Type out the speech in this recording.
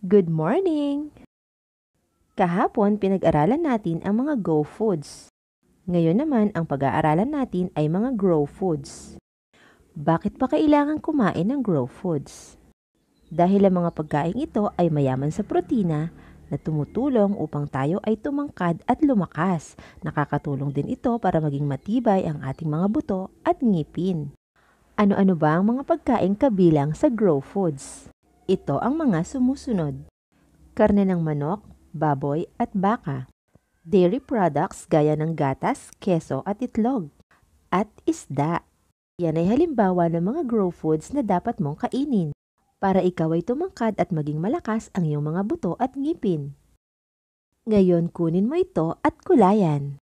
Good morning! Kahapon, pinag-aralan natin ang mga go foods. Ngayon naman, ang pag-aaralan natin ay mga grow foods. Bakit pa kailangan kumain ng grow foods? Dahil ang mga pagkain ito ay mayaman sa protina na tumutulong upang tayo ay tumangkad at lumakas. Nakakatulong din ito para maging matibay ang ating mga buto at ngipin. Ano-ano ba ang mga pagkain kabilang sa grow foods? Ito ang mga sumusunod. Karne ng manok, baboy at baka. Dairy products gaya ng gatas, keso at itlog. At isda. Yan ay halimbawa ng mga grow foods na dapat mong kainin para ikaw ay tumangkad at maging malakas ang iyong mga buto at ngipin. Ngayon kunin mo ito at kulayan.